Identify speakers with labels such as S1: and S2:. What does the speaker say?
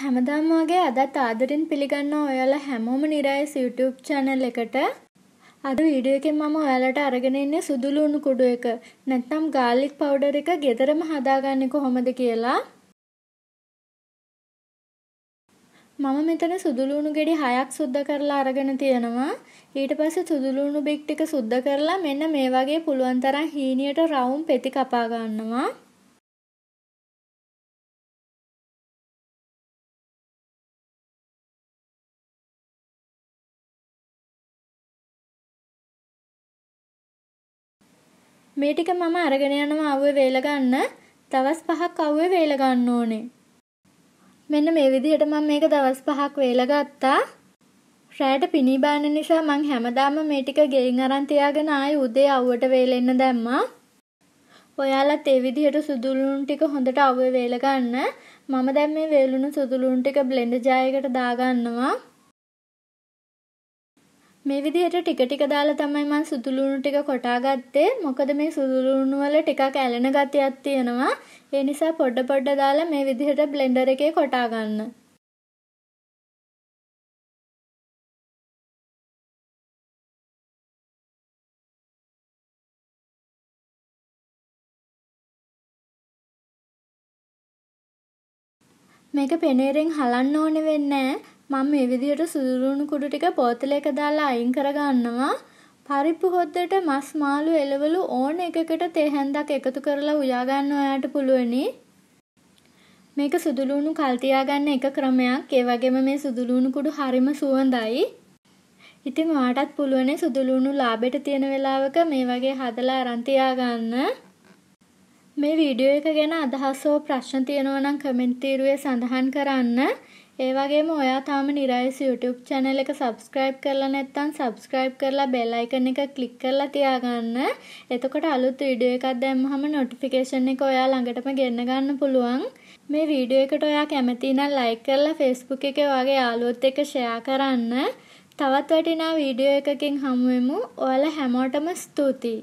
S1: හැමදාම වගේ අදත් ආදරෙන් පිළිගන්න ඔයාලා හැමෝම නිරායස් YouTube channel එකට අද වීඩියෝ එකෙන් මම ඔයාලට අරගෙන ඉන්නේ සුදුළු උණු කුඩු එක. නැත්නම් garlic powder එක ගෙදරම හදාගන්නේ කොහොමද කියලා. මම මෙතන සුදුළු උණු ගෙඩි 6ක් සුද්ධ කරලා අරගෙන තියෙනවා. ඊට පස්සේ සුදුළු උණු බික් ටික සුද්ධ කරලා මෙන්න මේ වගේ පුළුවන් තරම් හීනියට රවුම් පෙති කපා ගන්නවා.
S2: මේ ටික මම අරගෙන යනවා අවුවේ වේල ගන්න. දවස් 5ක් අවුවේ වේල ගන්න ඕනේ.
S1: මෙන්න මේ විදිහට මම මේක දවස් 5ක් වේල ගත්තා. රැයට පිණි බාන නිසා මං හැමදාම මේ ටික ගෙයින් අරන් තියාගෙන ආයේ උදේ අවුවට වේලෙන්න දැම්මා. ඔයාලත් ඒ විදිහට සුදුළුණු ටික හොඳට අවුවේ වේල ගන්න. මම දැන් මේ වේලුණු සුදුළුණු ටික බ්ලෙන්ඩර් ජායකට දාගන්නවා. මේ විදිහට ටික ටික දාලා තමයි මම සුදුලුණු ටික කොටා ගත්තේ. මොකද මේ සුදුලුණු වල
S2: ටිකක් ඇලෙන ගතියක් තියෙනවා. ඒ නිසා පොඩ පොඩ දාලා මේ විදිහට බ්ලෙන්ඩර් එකේ කොටා ගන්න. මේක පෙනේරෙන් හලන්න ඕනේ වෙන්නේ නැහැ. මම මේ විදිහට සුදුරුණු කුඩු ටික බෝතලයක දාලා
S1: අයින් කරගන්නවා. පරිප්පු හොද්දට මස් මාළු එළවලු ඕන එකකට තේ හැන්දක් එකතු කරලා උයා ගන්න ඔයාට පුළුවනි. මේක සුදුලුණු කල් තියාගන්න එක ක්‍රමයක්. ඒ වගේම මේ සුදුලුණු කුඩු හරිම සුවඳයි. ඉතින් ඔයාටත් පුළුවන් සුදුලුණු ලාබෙට තියෙන වෙලාවක මේ වගේ හදලා අරන් තියාගන්න. මේ වීඩියෝ එක ගැන අදහස් හෝ ප්‍රශ්න තියෙනවා නම් කමෙන්ට් තීරුවේ සඳහන් කරන්න. ඒ වගේම ඔයා තාම නිරයිස් YouTube channel එක subscribe කරලා නැත්නම් subscribe කරලා bell icon එක click කරලා තියාගන්න. එතකොට අලුත් වීඩියෝ එකක් දැම්මහම notification එක ඔයා ළඟටම ගෙන්න ගන්න පුළුවන්. මේ වීඩියෝ එකට ඔයා කැමති නම් ලයික් කරලා Facebook එකේ වගේ යාළුවොත් එක්ක ෂෙයා කරන්න. තවත් වටිනා වීඩියෝ එකකින් හමු වෙමු. ඔයාලා හැමෝටම ස්තුතියි.